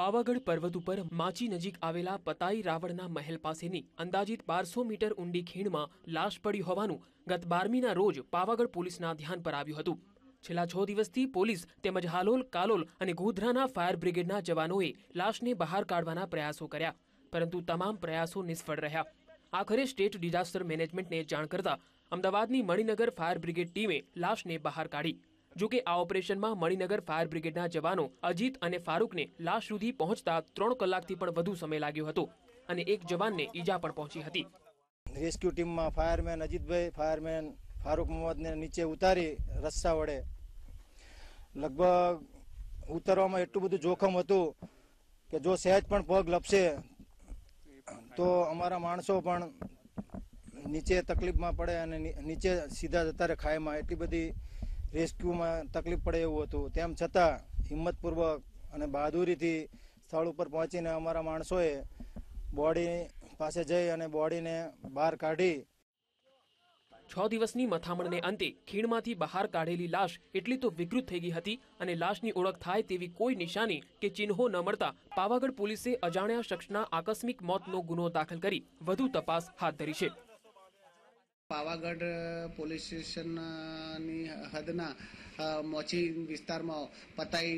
પાવાગઢ પર્વત ઉપર માચી નજીક આવેલા પતાઈ રાવણના મહેલ પાસેની અંદાજિત બારસો મીટર ઊંડી ખીણમાં લાશ પડી હોવાનું ગત બારમીના રોજ પાવાગઢ પોલીસના ધ્યાન પર આવ્યું હતું છેલ્લા છ દિવસથી પોલીસ તેમજ હાલોલ કાલોલ અને ગોધરાના ફાયર બ્રિગેડના જવાનોએ લાશને બહાર કાઢવાના પ્રયાસો કર્યા પરંતુ તમામ પ્રયાસો નિષ્ફળ રહ્યા આખરે સ્ટેટ ડિઝાસ્ટર મેનેજમેન્ટને જાણ કરતા અમદાવાદની મણિનગર ફાયર બ્રિગેડ ટીમે લાશને બહાર કાઢી જો કે આ ઓપરેશનમાં મણિનગર ફાયર બ્રિગેડના જવાનો અજીત અને ફારૂકને લાશ સુધી પહોંચતા ત્રણ કલાકથી પણ વધુ સમય લાગ્યો હતો અને એક જવાનને ઈજા પણ પહોંચી હતી રેસ્ક્યુ ટીમમાં ફાયરમેન અજીતભાઈ ફાયરમેન ફારૂક મોહમ્મદને નીચે ઉતારી રસ્તા વડે લગભગ ઉતારવામાં એટલું બધું જોખમ હતું કે જો સહેજ પણ પગ લપસે તો અમારા માણસો પણ નીચે તકલીફમાં પડે અને નીચે સીધા જતા રહે ખાઈમાં એટલી બધી રેસ્ક્યુમાં તકલીફ પડે એવું હતું તેમ છતાં હિંમતપૂર્વક અને બહાદુરીથી સ્થળ ઉપર પહોંચીને અમારા માણસોએ બોડી પાસે જઈ અને બોડીને બહાર કાઢી છ દિવસની મથામણને અંતે ખીણમાંથી બહાર કાઢેલી લાશ એટલી તો વિકૃત થઈ ગઈ હતી અને લાશની ઓળખ થાય તેવી કોઈ નિશાની કે ચિહ્નો ન મળતા પાવાગઢ પોલીસે અજાણ્યા શખ્સના આકસ્મિક મોતનો ગુનો દાખલ કરી વધુ તપાસ હાથ ધરી છે પાવાગઢ પોલીસ સ્ટેશનની હદના મોચી વિસ્તારમાં પતાઈ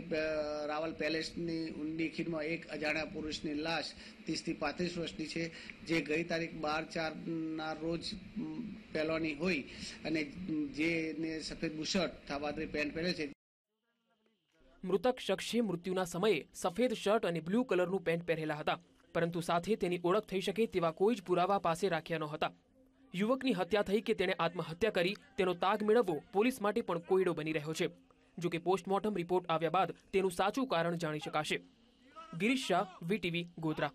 રાવલ પેલેસની ઊંડી ખીરમાં એક અજાણ્યા પુરુષની લાશ ત્રીસથી પાંત્રીસ વર્ષની છે જે ગઈ તારીખ બાર ચારના રોજ પહેલાની હોય અને જેને સફેદ બુશર્ટ થાવાદરી પેન્ટ પહેરે છે મૃતક શખ્સે મૃત્યુના સમયે સફેદ શર્ટ અને બ્લુ કલરનું પેન્ટ પહેરેલા હતા પરંતુ સાથે તેની ઓળખ થઈ શકે તેવા કોઈ જ પુરાવા પાસે રાખ્યા નહોતા યુવકની હત્યા થઈ કે તેણે આત્મહત્યા કરી તેનો તાગ મેળવવો પોલીસ માટે પણ કોયડો બની રહ્યો છે જો કે પોસ્ટમોર્ટમ રિપોર્ટ આવ્યા બાદ તેનું સાચું કારણ જાણી શકાશે ગિરીશ શાહ વીટીવી ગોધરા